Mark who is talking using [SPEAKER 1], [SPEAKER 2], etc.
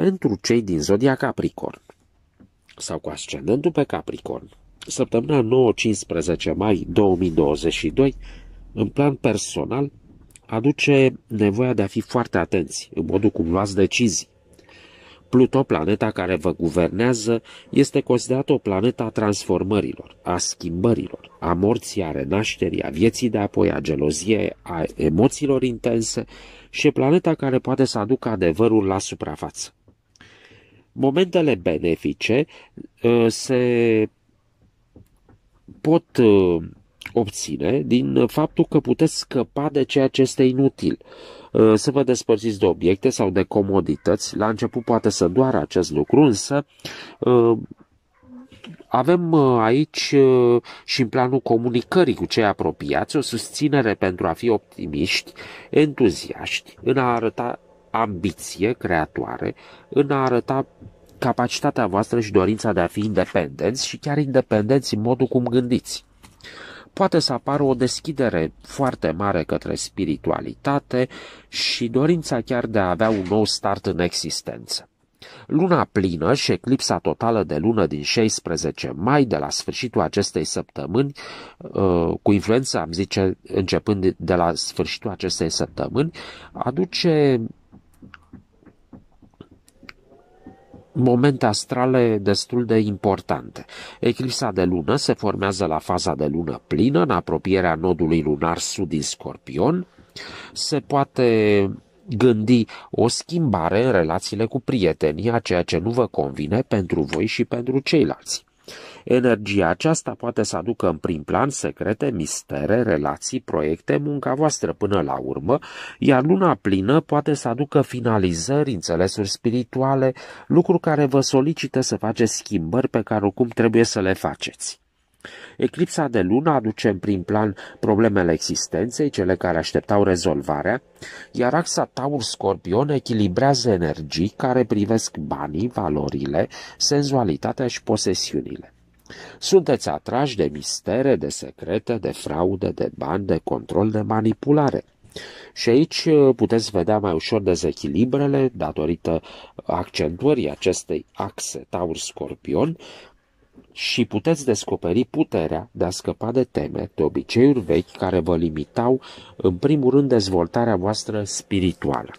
[SPEAKER 1] pentru cei din zodia Capricorn sau cu ascendentul pe Capricorn. Săptămâna 9-15 mai 2022, în plan personal, aduce nevoia de a fi foarte atenți în modul cum luați decizii. Pluto, planeta care vă guvernează, este considerată o planetă a transformărilor, a schimbărilor, a morții, a renașterii, a vieții de apoi, a geloziei, a emoțiilor intense și e planeta care poate să aducă adevărul la suprafață. Momentele benefice uh, se pot uh, obține din faptul că puteți scăpa de ceea ce este inutil. Uh, să vă despărțiți de obiecte sau de comodități. La început poate să doară acest lucru, însă avem aici și în planul comunicării cu cei apropiați o susținere pentru a fi optimiști, entuziaști, în a arăta ambiție creatoare în a arăta capacitatea voastră și dorința de a fi independenți și chiar independenți în modul cum gândiți. Poate să apară o deschidere foarte mare către spiritualitate și dorința chiar de a avea un nou start în existență. Luna plină și eclipsa totală de lună din 16 mai, de la sfârșitul acestei săptămâni, uh, cu influența, am zice, începând de la sfârșitul acestei săptămâni, aduce momente astrale destul de importante. Eclipsa de lună se formează la faza de lună plină, în apropierea nodului lunar sud din Scorpion. Se poate gândi o schimbare în relațiile cu prietenia, ceea ce nu vă convine pentru voi și pentru ceilalți. Energia aceasta poate să aducă în prim plan secrete, mistere, relații, proiecte, munca voastră până la urmă, iar luna plină poate să aducă finalizări, înțelesuri spirituale, lucruri care vă solicită să faceți schimbări pe care oricum trebuie să le faceți. Eclipsa de lună aduce în prim plan problemele existenței, cele care așteptau rezolvarea, iar axa Taur-Scorpion echilibrează energii care privesc banii, valorile, senzualitatea și posesiunile. Sunteți atrași de mistere, de secrete, de fraude, de bani, de control, de manipulare. Și aici uh, puteți vedea mai ușor dezechilibrele datorită accentuării acestei axe Taur-Scorpion și puteți descoperi puterea de a scăpa de teme, de obiceiuri vechi care vă limitau, în primul rând, dezvoltarea voastră spirituală.